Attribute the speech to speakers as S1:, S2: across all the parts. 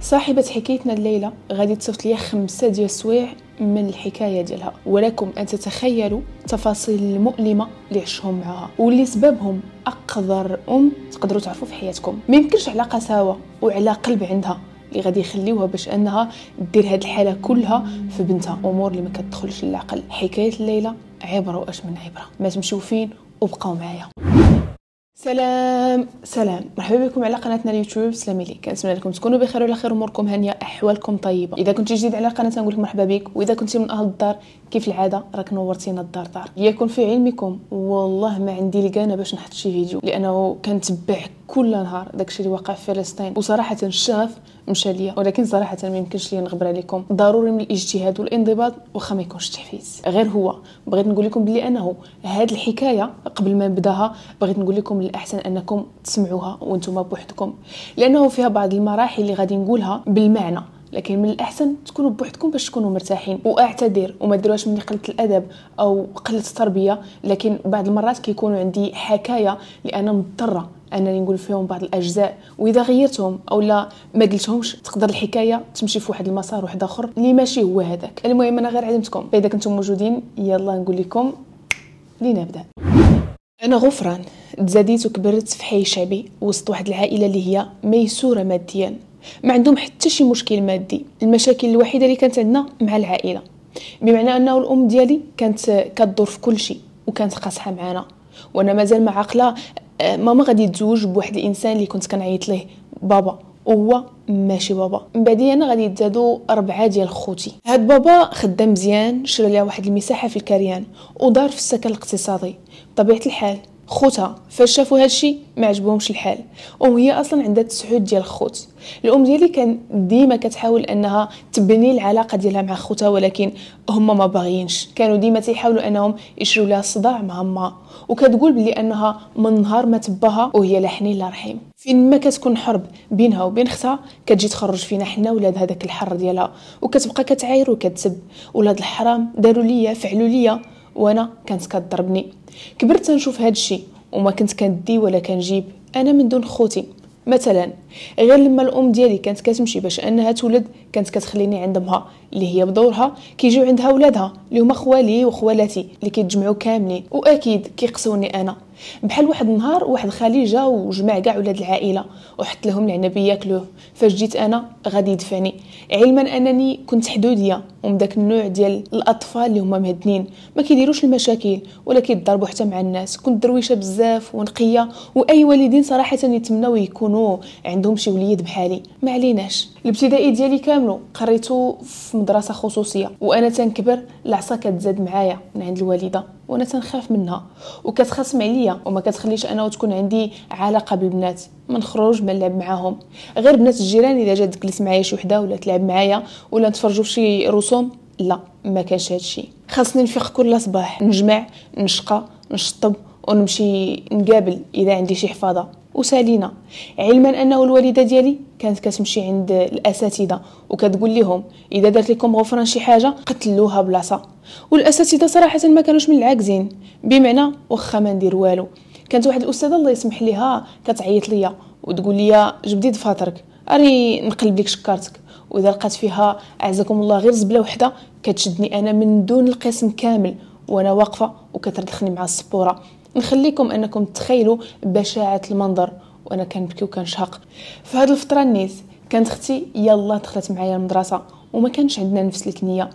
S1: صاحبة حكايتنا الليلة غادي تصفت ليا خمسة ديال السوايع من الحكايه ديالها ولكم ان تتخيلوا تفاصيل المؤلمه اللي عشهم معها واللي سببهم أقدر ام تقدروا تعرفوا في حياتكم ما يمكنش على قساوه وعلى قلب عندها اللي غادي يخليوها باش انها دير هاد الحاله كلها في بنتها امور اللي ما كتدخلش للعقل حكايه الليله عبره واش من عبره ما تمشوا فين وبقاو معايا سلام سلام مرحبا بكم على قناتنا اليوتيوب سلامي ليك كنتمنى لكم تكونوا بخير وعلى خير اموركم هانيه احوالكم طيبه اذا كنت جديد على قناتنا نقول لكم مرحبا بك واذا كنت من اهل الدار كيف العاده راك نورتينا الدار دار ليكن في علمكم والله ما عندي لقانا باش نحط شي فيديو لانه كنتبع كل نهار داكشي اللي واقع في فلسطين وصراحه الشغف مشى ليا ولكن صراحه ما يمكنش ليا نغبر عليكم ضروري من الاجتهاد والانضباط واخا ما يكونش تحفيز غير هو بغيت نقول لكم بلي انه هاد الحكايه قبل ما نبداها بغيت نقول لكم من الاحسن انكم تسمعوها وانتم بوحدكم لانه فيها بعض المراحل اللي غادي نقولها بالمعنى لكن من الاحسن تكونوا بوحدكم باش تكونوا مرتاحين واعتذر وما ديروهاش مني قله الادب او قله التربيه لكن بعض المرات كيكونوا عندي حكايه لان مضطره انني نقول فيهم بعض الاجزاء واذا غيرتهم او لا ما قلتهمش تقدر الحكايه تمشي في واحد المسار واحد اخر اللي ماشي هو هذاك المهم انا غير علمتكم فاذا كنتم موجودين يلا نقول لكم لنبدا انا غفران تزاديت وكبرت في حي شعبي وسط واحد العائله اللي هي ميسوره ماديا ما عندهم حتى شي مشكل مادي المشاكل الوحيده اللي كانت عندنا مع العائله بمعنى انه الام ديالي كانت كدور في كل شيء وكانت قاصحه معانا وانا مازال ما عاقله آه، ماما غادي تزوج بواحد الانسان اللي كنت كنعيط ليه بابا هو ماشي بابا من بعديا انا غادي يتزادوا اربعه ديال خوتي هاد بابا خدام مزيان شرا ليا واحد المساحه في الكريان ودار في السكن الاقتصادي بطبيعه الحال خوتها فاش شافوا هادشي ما عجبهمش الحال وهي اصلا عندها تسعود ديال الخوت الام ديالي كان ديما كتحاول انها تبني العلاقه ديالها مع خوتها ولكن هما ما باغيينش كانوا ديما تيحاولوا انهم يشروا لها الصداع مع ما وكتقول بلي انها من نهار ما تباها وهي لا حنين لا رحيم فين ما كتكون حرب بينها وبين اختها كتجي تخرج فينا حنا ولاد هذاك الحر ديالها وكتبقى كتعاير وكتسب ولاد الحرام داروا ليا فعلوا ليا وانا كانت كضربني كبرت نشوف هادشي وما كنت كندي ولا كنجيب انا من دون خوتي مثلا غير لما الام ديالي كانت كتمشي باش انها تولد كانت كتخليني عند امها اللي هي بدورها كيجيو عندها ولادها اللي هما خوالي وخوالاتي اللي كيتجمعوا كاملين واكيد كيقصوني انا بحال واحد النهار واحد خالي جا وجمع كاع ولاد العائله وحط لهم العنب ياكلوه فاش جيت انا غادي يدفعني علما انني كنت حدوديه ومن داك النوع ديال الاطفال اللي هما مهدنين ما كيديروش المشاكل ولا كيضربوا حتى مع الناس كنت درويشه بزاف ونقيه واي والدين صراحه يتمنوا يكونوا يكونوا عندهم شي وليد بحالي ما عليناش الابتدائي ديالي كاملو قريته في مدرسه خصوصيه وانا تنكبر العصا كتزاد معايا من عند الوالده وانا تنخاف منها وكتخاصم عليا وما كتخليش انا وتكون عندي علاقه بالبنات ما نخرج ما نلعب معاهم غير بنات الجيران الا جات تجلس معايا شي وحده ولا تلعب معايا ولا نتفرجوا شي رسوم لا ما كانش هادشي خاصني نفيق كل صباح نجمع نشقى نشطب ونمشي نقابل اذا عندي شي حفاضه وسالينا علما انه الوالده ديالي كانت كتمشي عند الاساتذه وكتقول لهم اذا درت لكم غفران شي حاجه قتلوها بلاصه والاساتذه صراحه ما كانوش من العاكزين بمعنى واخا ما ندير والو كانت واحد الاستاذه الله يسمح ليها كتعيط ليا وتقول لي جبدي دفاترك اري نقلب لك شكارتك واذا لقات فيها اعزكم الله غير زبله وحده كتشدني انا من دون القسم كامل وانا واقفه وكتردخني مع السبوره نخليكم انكم تخيلوا بشاعه المنظر وانا كنبكي وكنشهق في هذه الفتره نيت كانت اختي يلا دخلت معايا المدرسه وما كانش عندنا نفس الكنيه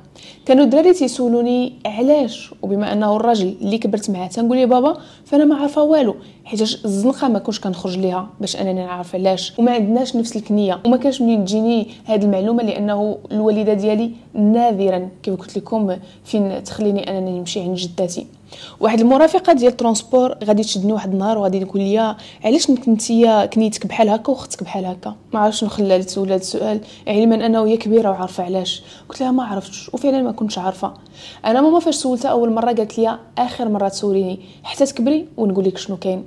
S1: كانوا الدراري تيسولوني علاش وبما انه الراجل اللي كبرت معاه تنقول بابا فانا ما عارفه والو حيت الزنقه ما كنتش كنخرج ليها باش انني نعرف علاش وما عندناش نفس الكنيه وما كانش منين تجيني هذه المعلومه لانه الوالده ديالي نادرا كيف قلت لكم فين تخليني انني نمشي عند جداتي واحد المرافقه ديال الترونسبور غادي تشدني واحد النهار وغادي تقول ليا علاش نتيا كنيتك بحال هكا واختك بحال هكا ما عرفتش نخلالت خلالت ولا السؤال علما انه هي كبيره وعارفه علاش قلت لها ما عرفتش وفعلا ما كنتش عارفه انا ماما فاش سولتها اول مره قالت لي اخر مره تسوليني حتى تكبري ونقول لك شنو كاين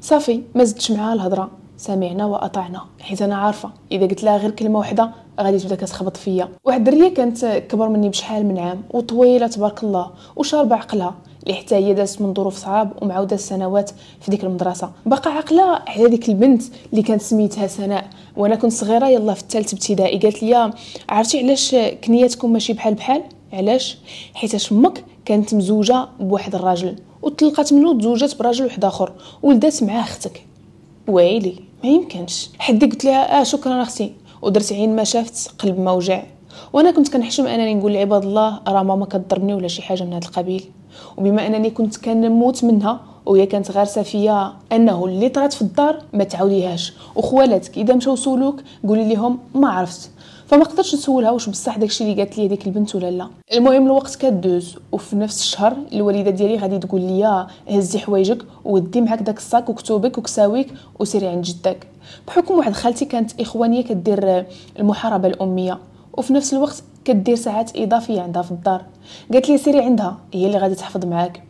S1: صافي ما زدتش معاها الهضره سمعنا واطعنا حيت انا عارفه اذا قلت لها غير كلمه واحده غادي تبدا كتخبط فيا واحد الدريه كانت كبر مني بشحال من عام وطويله تبارك الله وشاربه عقلها اللي حتى هي دازت من ظروف صعاب ومعوده سنوات في ديك المدرسه باقا عقلها على ديك البنت اللي كانت سميتها سناء وانا كنت صغيره يلا في الثالث ابتدائي قالت لي عرفتي علاش كنياتكم ماشي بحال بحال علاش حيت امك كانت مزوجه بواحد الراجل وتلقات منو تزوجات براجل واحد اخر ولدات مع اختك ويلي ما يمكنش حدي قلت لها اه شكرا اختي ودرت عين ما شافت قلب ما وجع وانا كنت كنحشم انني نقول لعباد الله راه ماما كضربني ولا شي حاجه من هذا القبيل وبما انني كنت كنموت منها وهي كانت غارسه فيا انه اللي طرات في الدار ما تعاوديهاش وخوالاتك اذا مشاو سولوك قولي لهم ما عرفت فما قدرتش نسولها واش بصح داكشي اللي قالت لي هذيك البنت ولا لا المهم الوقت كدوز وفي نفس الشهر الوالده ديالي غادي تقول لي هزي حوايجك ودي معاك داك الصاك وكتبك وكساويك وسيري عند جدك بحكم واحد خالتي كانت اخوانيه كدير المحاربه الاميه وفي نفس الوقت كدير ساعات اضافيه عندها في الدار قالت لي سيري عندها هي اللي غادي تحفظ معاك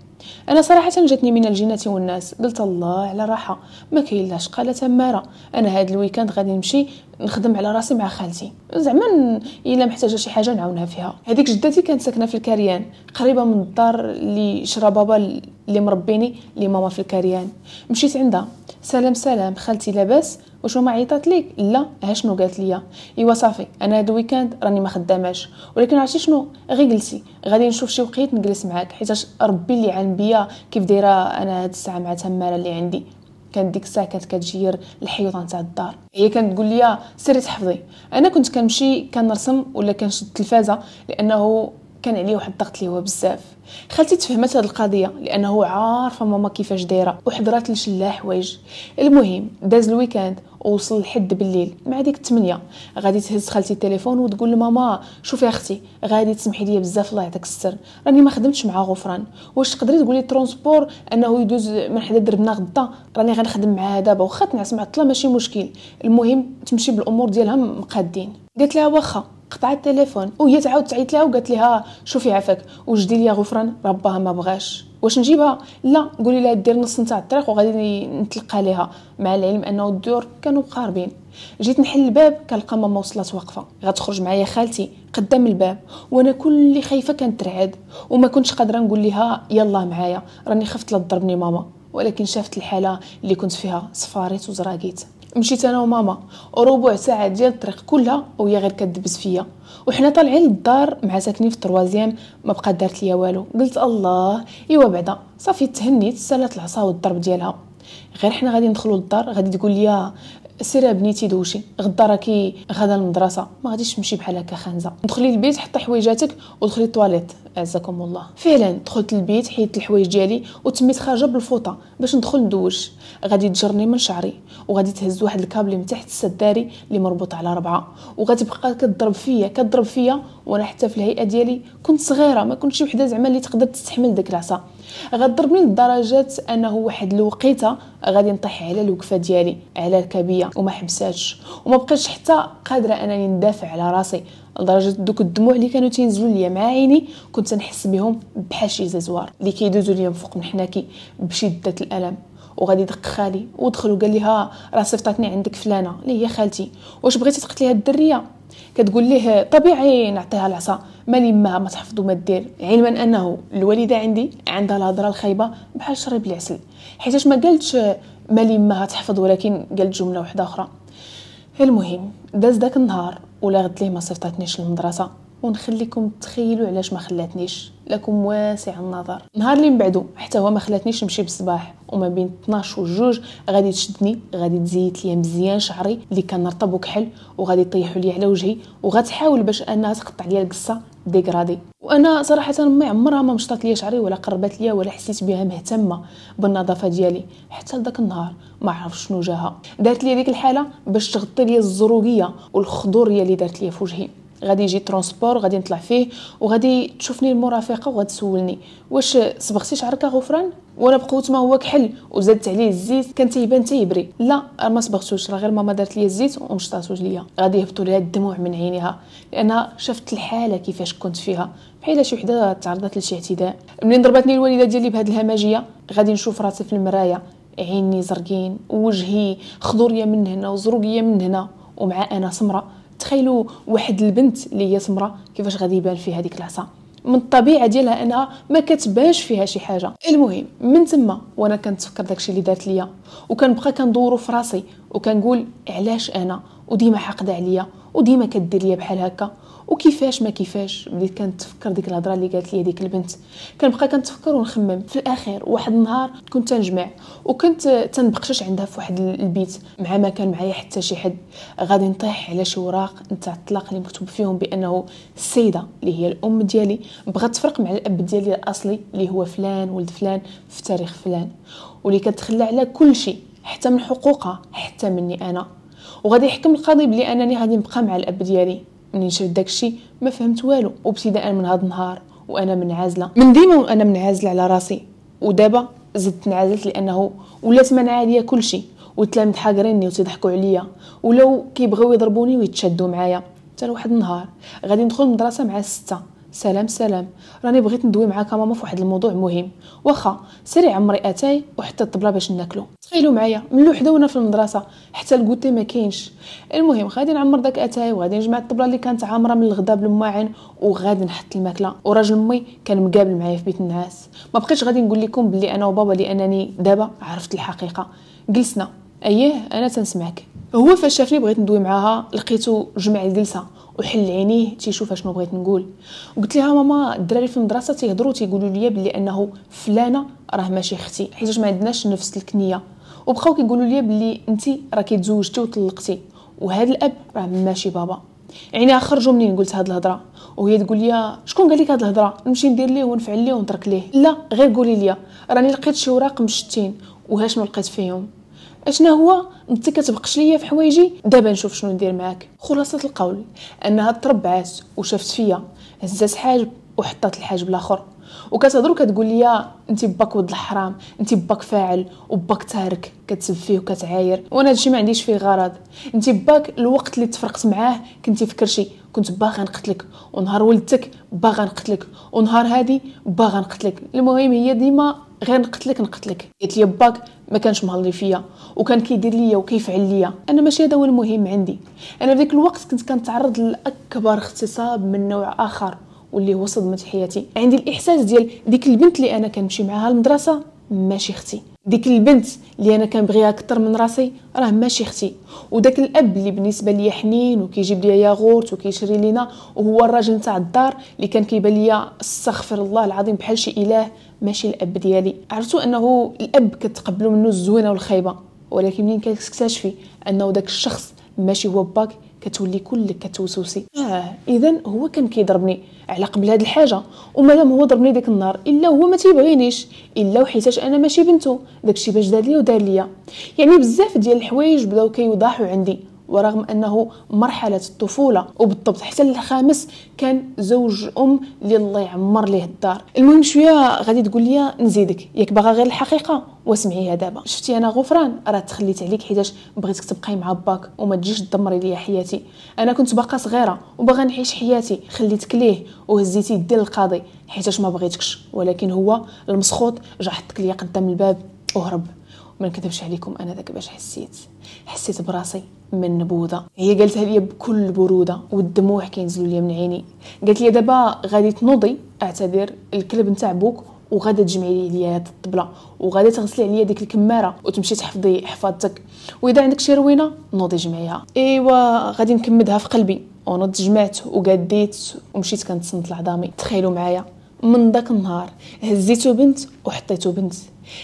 S1: انا صراحه جاتني من الجنه والناس قلت الله على راحه ما كاين لا تماره انا هاد الويكاند غادي نمشي نخدم على راسي مع خالتي زعما الا محتاجه شي حاجه نعاونها فيها هذيك جدتي كانت ساكنه في الكريان قريبه من الدار اللي شرى بابا اللي مربيني اللي ماما في الكريان مشيت عندها سلام سلام خالتي لاباس واش ما عيطات ليك لا ها شنو قالت ليا ايوا صافي انا هاد الويكاند راني ما خداماش ولكن عرفتي شنو غير جلسي غادي نشوف شي وقيت نجلس معاك حيت ربي اللي عان بيا كيف دايره انا هاد الساعه مع تماره اللي عندي كانت ديك الساعه كانت كتجير الحيوطه نتاع الدار هي كانت تقول لي سيري تحفظي انا كنت كنمشي كنرسم ولا كنشد التلفازه لانه كان عليه واحد الضغط اللي هو بزاف خالتي تفهمت هذه القضيه لانه عارفه ماما كيفاش دايره وحضرات لشلا حوايج المهم داز الويكاند ووصل لحد بالليل مع ديك 8 غادي تهز خالتي التليفون وتقول لماما شوفي اختي غادي تسمحي لي بزاف الله يعطيك السر راني ما خدمتش مع غفران واش تقدري تقولي ترونسبور انه يدوز من حدا دربنا غدا راني غنخدم معاه دابا واخا تنعس مع الطلا ماشي مشكل المهم تمشي بالامور ديالها مقادين قالت لها واخا قطع التليفون وهي تعاود تعيط لها وقالت لها شوفي عافاك وجدي لي غفران رباها ما بغاش واش نجيبها لا قولي لها دير نص نتاع الطريق وغادي نتلقى ليها مع العلم انه الدور كانوا قاربين جيت نحل الباب كنلقى ماما وصلت واقفه غتخرج معايا خالتي قدام الباب وانا كل اللي خايفه كنترعد وما كنتش قادره نقول لها يلا معايا راني خفت لا تضربني ماما ولكن شافت الحاله اللي كنت فيها صفاريت وزراقيت مشيت انا وماما وربع ساعه ديال الطريق كلها وهي غير كدبس فيا وحنا طالعين للدار مع ساكنين في التروازيام ما بقى دارت ليا والو قلت الله ايوا بعدا صافي تهنيت سالات العصا والضرب ديالها غير حنا غادي ندخلوا للدار غادي تقول لي سيري بنيتي دوشي غدا راكي غدا المدرسه ما غاديش تمشي بحال هكا خانزه دخلي البيت حطي حوايجاتك ودخلي الطواليت عزكم الله فعلا دخلت البيت حيدت الحوايج ديالي وتميت خارجه بالفوطه باش ندخل ندوش غادي تجرني من شعري وغادي تهز واحد الكابل من تحت السداري اللي مربوط على ربعه وغادي تبقى كضرب فيا كضرب فيا وانا حتى في الهيئه ديالي كنت صغيره ما كنتش وحده زعما اللي تقدر تستحمل داك العصا غضربني لدرجه انه واحد الوقيته غادي نطيح على الوقفه ديالي على الكبيه وما حبساتش وما بقيتش حتى قادره انني ندافع على راسي لدرجه دوك الدموع اللي كانوا تينزلوا ليا مع عيني كنت نحس بهم بحال شي ززوار اللي كيدوزوا ليا من فوق من حناكي بشده الالم وغادي دق خالي ودخل وقال لي ها راه صيفطاتني عندك فلانه اللي هي خالتي واش بغيتي تقتلي هاد الدريه كتقول ليه طبيعي نعطيها العصا مالي ما ما تحفظ ما دير علما انه الوالده عندي عندها الهضره الخايبه بحال شريب العسل حيتاش ما قالتش مالي ما تحفظ ولكن قالت جمله واحده اخرى المهم داز داك النهار ولا غد ليه ما صيفطاتنيش للمدرسه ونخليكم تخيلوا علاش ما خلاتنيش لكم واسع النظر نهار اللي بعدو حتى هو ما خلاتنيش نمشي بالصباح وما بين 12 و 2 غادي تشدني غادي تزيت ليا مزيان شعري اللي كان رطب وكحل وغادي طيحوا لي على وجهي وغتحاول باش انها تقطع ليا القصه ديغرادي وانا صراحه ما عمرها ما مشطات ليا شعري ولا قربت ليا ولا حسيت بها مهتمه بالنظافه ديالي حتى لذاك النهار ما عرف شنو جاها دارت لي ديك الحاله باش تغطي ليا الزروقيه والخضوريه اللي دارت ليا في وجهي غادي يجي ترونسبور غادي نطلع فيه وغادي تشوفني المرافقه وغتسولني واش صبغتي شعرك غفران وانا بقوت ما هو كحل وزدت عليه الزيت كان تيبان تيبري لا ما صبغتوش راه غير ماما دارت لي الزيت ومشطاتوش ليا غادي يهبطوا ليها الدموع من عينيها لانها شافت الحاله كيفاش كنت فيها بحال شي وحده تعرضت لشي اعتداء منين ضربتني الوالده ديالي بهاد الهمجيه غادي نشوف راسي في المرايه عيني زرقين ووجهي خضوريه من هنا وزروقيه من هنا ومع انا سمراء تخيلوا واحد البنت اللي هي سمراء كيفاش غادي يبان فيها هذيك العصا من الطبيعه ديالها انها ما كتبانش فيها شي حاجه المهم من تما وانا كنتفكر داكشي اللي دارت ليا وكنبقى كندورو في راسي وكنقول علاش انا وديما حاقده عليا وديما كدير ليا بحال هكا وكيفاش ما كيفاش بديت كنتفكر ديك الهضره اللي قالت لي هذيك البنت كنبقى كنتفكر ونخمم في الاخير واحد النهار كنت تنجمع وكنت تنبقشش عندها في واحد البيت مع ما كان معايا حتى شي حد غادي نطيح على شي وراق نتاع الطلاق اللي مكتوب فيهم بانه السيده اللي هي الام ديالي بغات تفرق مع الاب ديالي الاصلي اللي هو فلان ولد فلان في تاريخ فلان واللي كتخلى على كل شيء حتى من حقوقها حتى مني انا وغادي يحكم القاضي بلي انني غادي نبقى مع الاب ديالي منين شفت داكشي ما فهمت والو وابتداء من هذا النهار وانا منعزله من ديما وانا منعزله على راسي ودابا زدت انعزلت لانه ولات منعه ليا كلشي وتلامد حاقريني وتضحكوا عليا ولو كيبغيو يضربوني ويتشدوا معايا حتى لواحد النهار غادي ندخل المدرسه مع سته سلام سلام راني بغيت ندوي معاك ماما في واحد الموضوع مهم واخا سريع عمري اتاي وحتى الطبله باش ناكلو تخيلوا معايا من الوحده وانا في المدرسه حتى الكوتي ما كاينش المهم غادي نعمر داك اتاي وغادي نجمع الطبله اللي كانت عامره من الغدا بالماعن وغادي نحط الماكله وراجل امي كان مقابل معايا في بيت النعاس ما بقيتش غادي نقول لكم بلي انا وبابا لانني دابا عرفت الحقيقه جلسنا اييه انا تنسمعك هو فاش شافني بغيت ندوي معاها لقيتو جمع الجلسه وحل عينيه تيشوف شنو بغيت نقول وقلت لها ماما الدراري في المدرسه تيهضروا تيقولوا لي بلي انه فلانه راه ماشي اختي حيت ما عندناش نفس الكنيه وبقاو كيقولوا لي بلي انت راكي تزوجتي وطلقتي وهذا الاب راه ماشي بابا عينيها خرجوا منين قلت هاد الهضره وهي تقول لي شكون قال لك هاد الهضره نمشي ندير ليه ونفعل ليه ونترك ليه لا غير قولي لي راني لقيت شي اوراق مشتين وها شنو لقيت فيهم اشنا هو انت كتبقش ليا في حوايجي دابا نشوف شنو ندير معاك خلاصه القول انها تربعات وشافت فيا هزات حاجب وحطات الحاجب الاخر وكتهضر وكتقول لي انت باك ولد الحرام انت باك فاعل وباك تارك كتسب فيه وكتعاير وانا هادشي ما عنديش فيه غرض انت باك الوقت اللي تفرقت معاه كنتي في كرشي كنت باغا نقتلك ونهار ولدتك باغا نقتلك ونهار هادي باغا نقتلك المهم هي ديما غير نقتلك نقتلك قالت لي باك ما كانش مهلي فيا وكان كيدير ليا وكيفعل ليا انا ماشي هذا هو المهم عندي انا في ذاك الوقت كنت كنتعرض لاكبر اغتصاب من نوع اخر واللي هو صدمه حياتي عندي الاحساس ديال ديك البنت اللي انا كنمشي معاها المدرسه ماشي اختي ديك البنت اللي انا كنبغيها اكثر من راسي راه ماشي اختي وداك الاب اللي بالنسبه ليا حنين وكيجيب ليا ياغورت وكيشري لينا وهو الراجل نتاع الدار اللي كان كيبان ليا استغفر الله العظيم بحال شي اله ماشي الاب ديالي عرفتوا انه الاب كتقبلوا منه الزوينه والخايبه ولكن منين كتكتشفي انه داك الشخص ماشي هو باك كتولي كلك كتوسوسي اه اذا هو كان كيضربني على قبل هاد الحاجه ومادام هو ضربني ديك النهار الا هو ما تيبغينيش الا وحيتاش انا ماشي بنتو داكشي باش دار ليا ودار ليا يعني بزاف ديال الحوايج بداو كيوضحوا عندي ورغم أنه مرحلة الطفولة وبالضبط حتى الخامس كان زوج أم اللي الله يعمر ليه الدار المهم شوية غادي تقول لي نزيدك ياك باغا غير الحقيقة واسمعيها دابا شفتي أنا غفران راه تخليت عليك حيتاش بغيتك تبقاي مع باك وما تجيش تدمري ليا حياتي أنا كنت باقا صغيرة وباغا نعيش حياتي خليتك ليه وهزيتي يدي للقاضي حيتاش ما بغيتكش ولكن هو المسخوط جا حطك ليا قدام الباب وهرب ما نكذبش عليكم انا ذاك باش حسيت حسيت براسي من نبوذة هي قالتها لي بكل برودة والدموع كينزلوا لي من عيني قالت لي دابا غادي تنوضي اعتذر الكلب نتاع بوك وغادي تجمعي لي ليا هاد الطبله وغادي تغسلي عليا ديك الكماره وتمشي تحفظي حفاظتك واذا عندك شي روينه نوضي جمعيها ايوا غادي نكمدها في قلبي ونوض جمعت وقديت ومشيت كنتصنت لعظامي تخيلوا معايا من داك النهار هزيتو بنت وحطيتو بنت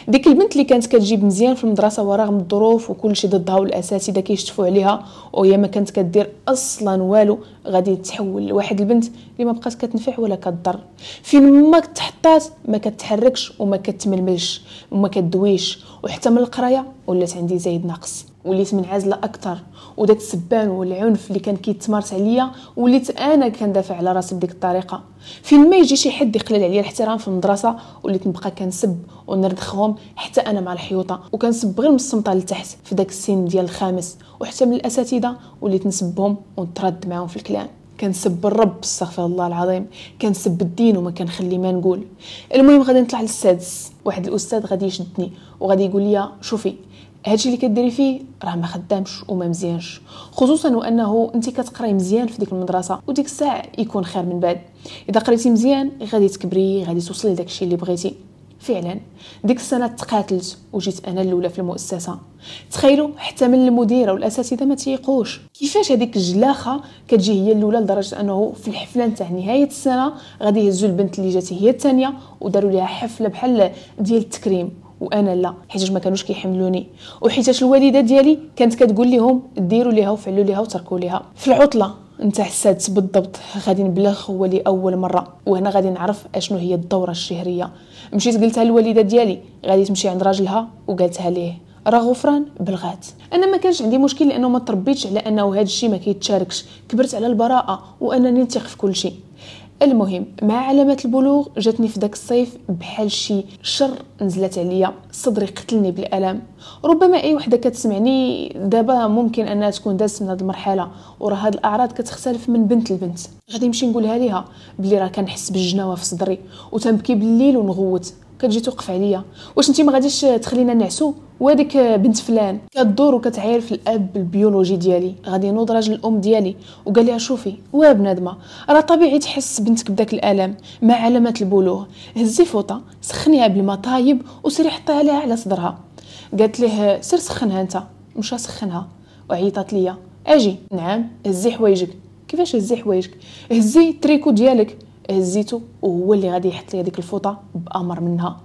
S1: ديك البنت اللي كانت كتجيب مزيان في المدرسه ورغم الظروف وكلشي ضدها والاساتذه كيشتفوا عليها وهي ما كانت كدير اصلا والو غادي تحول لواحد البنت اللي ما بقات كتنفع ولا كتضر فين ما تحطات ما كتحركش وما كتململش وما كدويش وحتى من القرايه ولات عندي زايد ناقص وليت منعزله اكثر وداك السبان والعنف اللي كان كيتمارس عليا وليت انا كندافع على راسي بديك الطريقه فين ما يجي شي حد يقلل عليا الاحترام في المدرسه وليت نبقى كنسب ونردخ دماغهم حتى انا مع الحيوطه وكنسب غير من السمطه لتحت في داك السن ديال الخامس وحتى من الاساتذه وليت نسبهم ونترد معاهم في الكلام كنسب الرب استغفر الله العظيم كنسب الدين وما كنخلي ما نقول المهم غادي نطلع للسادس واحد الاستاذ غادي يشدني وغادي يقول لي شوفي هادشي اللي كديري فيه راه ما خدامش وما مزيانش خصوصا وانه انت كتقراي مزيان في ديك المدرسه وديك الساعه يكون خير من بعد اذا قريتي مزيان غادي تكبري غادي توصلي لداكشي اللي بغيتي فعلا ديك السنه تقاتلت وجيت انا الاولى في المؤسسه تخيلوا حتى من المديره والاساتذه ما تيقوش كيفاش هذيك الجلاخه كتجي هي الاولى لدرجه انه في الحفله نتاع نهايه السنه غادي يهزوا البنت اللي جات هي الثانيه وداروا ليها حفله بحال ديال التكريم وانا لا حيت ما كانوش كيحملوني وحيت الوالده ديالي كانت كتقول لهم ديروا ليها وفعلوا ليها وتركوا ليها في العطله انت حسات بالضبط غادي نبلغ هو لاول مره وهنا غادي نعرف اشنو هي الدوره الشهريه مشيت قلتها للوالده ديالي غادي تمشي عند راجلها وقالتها ليه راه غفران بلغات انا ما كانش عندي مشكل لانه ما تربيتش على انه هذا الشيء ما كيتشاركش كبرت على البراءه وانني نثق في كل شيء المهم مع علامة البلوغ جاتني في داك الصيف بحال شي شر نزلت عليا صدري قتلني بالالم ربما اي وحده كتسمعني دابا ممكن انها تكون دازت من هاد المرحله وراه هاد الاعراض كتختلف من بنت لبنت غادي نمشي نقولها ليها بلي راه كنحس بالجناوه في صدري وتنبكي بالليل ونغوت كتجي توقف عليا واش انت ما غاديش تخلينا نعسو وهاديك بنت فلان كدور وكتعاير في الاب البيولوجي ديالي غادي نوض راجل الام ديالي وقال لها شوفي وا بنادمه راه طبيعي تحس بنتك بداك الالم مع علامات البلوغ هزي فوطه سخنيها بالماء طايب وسيري حطيها ليها على صدرها قالت ليه سير سخنها انت مشى سخنها وعيطات ليا اجي نعم هزي حوايجك كيفاش هزي حوايجك هزي التريكو ديالك هزيتو وهو اللي غادي يحط لي هذيك الفوطه بامر منها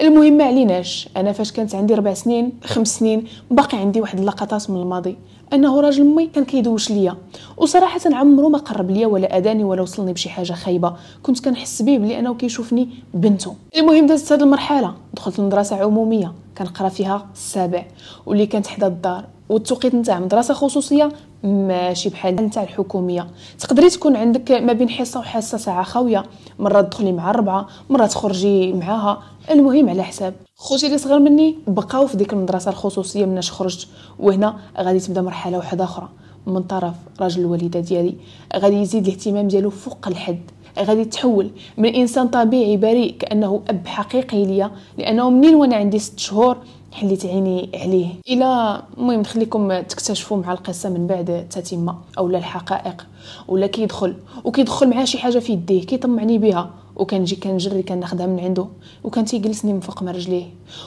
S1: المهم ما عليناش انا فاش كانت عندي ربع سنين خمس سنين باقي عندي واحد اللقطات من الماضي انه راجل امي كان كيدوش ليا وصراحه عمرو ما قرب ليا ولا اداني ولا وصلني بشي حاجه خايبه كنت كنحس بيه بلي انه كيشوفني بنته المهم دازت هذه المرحله دخلت لمدرسه عموميه كنقرا فيها السابع واللي كانت حدا الدار والتوقيت نتاع مدرسه خصوصيه ماشي بحال نتاع الحكوميه تقدري تكون عندك ما بين حصه وحصه ساعه خاويه مره تدخلي مع الربعه مره تخرجي معاها المهم على حساب خوتي اللي صغر مني بقاو في ديك المدرسه الخصوصيه مناش خرجت وهنا غادي تبدا مرحله واحده اخرى من طرف راجل الوالده ديالي غادي يزيد الاهتمام ديالو فوق الحد غادي تحول من انسان طبيعي بريء كانه اب حقيقي ليا لانه منين وانا عندي ست شهور حليت عيني عليه الى المهم نخليكم تكتشفوا مع القصه من بعد التتمه اولا الحقائق ولا كيدخل وكيدخل معاه شي حاجه في يديه كيطمعني بها وكنجي كنجري كناخذها من عنده وكان تيجلسني من فوق مرجليه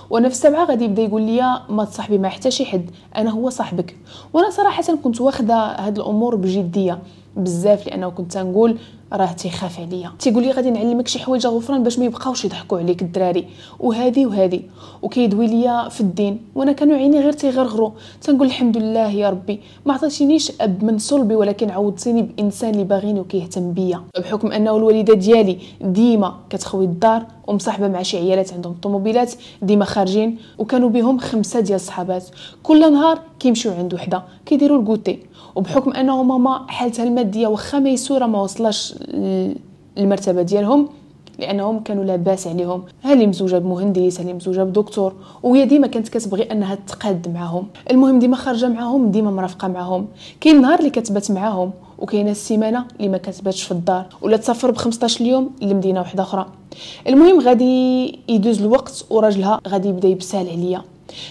S1: وانا في السبعه غادي يبدا يقول لي ما تصاحبي مع حتى شي حد انا هو صاحبك وانا صراحه كنت واخده هاد الامور بجديه بزاف لانه كنت نقول راه تيخاف عليا تيقول لي غادي نعلمك شي حوايج غفران باش ما يبقاوش يضحكوا عليك الدراري وهذه وهذه وكيدوي ليا في الدين وانا كانوا عيني غير تيغرغروا تنقول الحمد لله يا ربي ما عطاتينيش اب من صلبي ولكن عوضتيني بانسان اللي باغيني وكيهتم بيا بحكم انه الوالده ديالي ديما كتخوي الدار ومصاحبه مع شي عيالات عندهم طوموبيلات ديما خارجين وكانوا بهم خمسه ديال الصحابات كل نهار كيمشيو عند وحده كيديروا الكوتي وبحكم انه ماما حالتها الماديه واخا ميسوره ما وصلاش المرتبه ديالهم لانهم كانوا لاباس عليهم هل مزوجه بمهندس هل مزوجه بدكتور وهي ديما كانت كتبغي انها تقاد معاهم المهم ديما خارجه معاهم ديما مرافقه معاهم كاين نهار اللي كتبات معاهم وكاينه السيمانه اللي ما كتباتش في الدار ولا تسافر ب 15 يوم لمدينه واحده اخرى المهم غادي يدوز الوقت وراجلها غادي يبدا يبسال عليا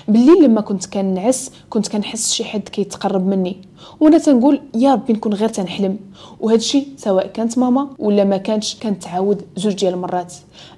S1: بالليل لما كنت كنعس كنت كنحس شي حد كيتقرب مني وانا تنقول يا ربي نكون غير تنحلم وهذا الشيء سواء كانت ماما ولا ما كانتش تعاود جوج ديال المرات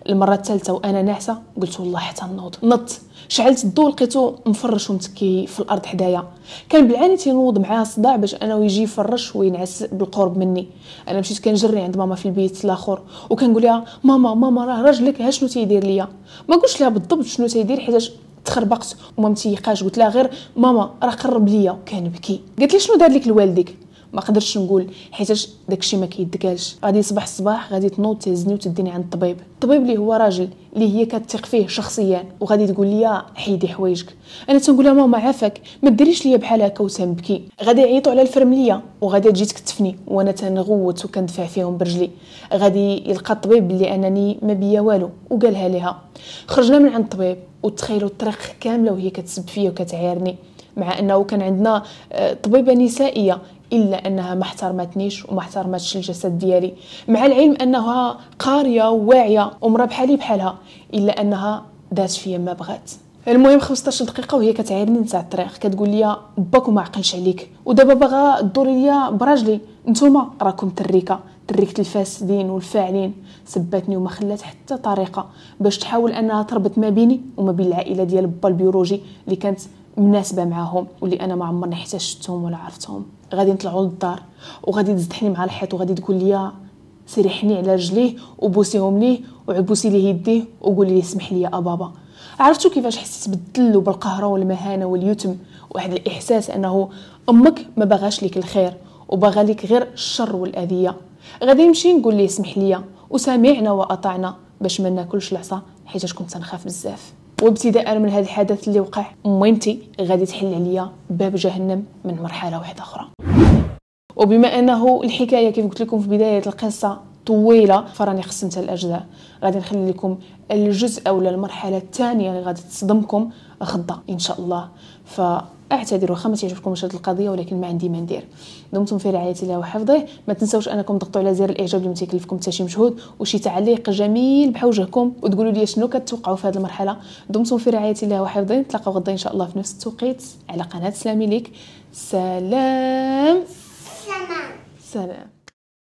S1: المره الثالثه وانا ناعسه قلت والله حتى نوض نط شعلت الضوء لقيتو مفرش ومتكي في الارض حدايا كان بالعاني تينوض معاه الصداع باش انا ويجي يفرش وينعس بالقرب مني انا مشيت كنجري عند ماما في البيت الاخر وكنقول لها ماما ماما راه راجلك ها شنو تيدير ليا ما قلتش لها بالضبط شنو تيدير حيت تخربقت وما متيقاش قلت لها غير ماما راه قرب ليا وكان بكي قالت لي شنو دار لك لوالدك ما قدرتش نقول حيتاش داكشي ما كيدكاش غادي يصبح الصباح غادي تنوض تهزني وتديني عند الطبيب الطبيب اللي هو راجل اللي هي كتثق فيه شخصيا وغادي تقول لي حيدي حوايجك انا تنقول لها ماما عافاك ما ديريش ليا بحال هكا وتنبكي غادي يعيطوا على الفرمليه وغادي تجي تكتفني وانا تنغوت وكندفع فيهم برجلي غادي يلقى الطبيب اللي انني ما بيا والو وقالها ليها خرجنا من عند الطبيب وتخيلوا الطريق كامله وهي كتسب فيا وكتعيرني مع انه كان عندنا آه، طبيبه نسائيه الا انها ما احترمتنيش وما احترمتش الجسد ديالي مع العلم انها قاريه وواعيه ومرا بحالي بحالها الا انها دات فيا ما بغات المهم 15 دقيقه وهي كتعايرني نتاع الطريق كتقول لي باك وما عقلش عليك ودابا باغا دوري ليا براجلي نتوما راكم تريكه تريكه الفاسدين والفاعلين سباتني وما خلات حتى طريقه باش تحاول انها تربط ما بيني وما بين العائله ديال با البيولوجي اللي كانت مناسبه معاهم واللي انا ما عمرني احتاجتهم ولا عرفتهم غادي نطلعوا للدار وغادي تزدحني مع الحيط وغادي تقول لي سيري حني على رجليه وبوسيهم ليه وعبوسي ليه يديه وقولي لي سمح لي يا بابا عرفتوا كيفاش حسيت بالذل وبالقهره والمهانه واليتم واحد الاحساس انه امك ما باغاش ليك الخير وباغا ليك غير الشر والاذيه غادي نمشي نقول ليه سمح لي وسمعنا واطعنا باش ما ناكلش العصا حيت كنت تنخاف بزاف وابتداء من هذا الحدث اللي وقع ميمتي غادي تحل عليا باب جهنم من مرحله واحده اخرى وبما انه الحكايه كيف قلت لكم في بدايه القصه طويله فراني قسمتها الاجزاء غادي نخلي لكم الجزء اولا المرحله الثانيه اللي غادي تصدمكم غدا ان شاء الله فاعتذر واخا ما تعجبكمش هذه القضيه ولكن ما عندي ما ندير دمتم في رعايه الله وحفظه ما تنساوش انكم تضغطوا على زر الاعجاب اللي ما حتى شي مجهود وشي تعليق جميل بحوجهكم وتقولوا لي شنو كتوقعوا في هذه المرحله دمتم في رعايه الله وحفظه نتلاقاو غدا ان شاء الله في نفس التوقيت على قناه سلامي ليك سلام సరే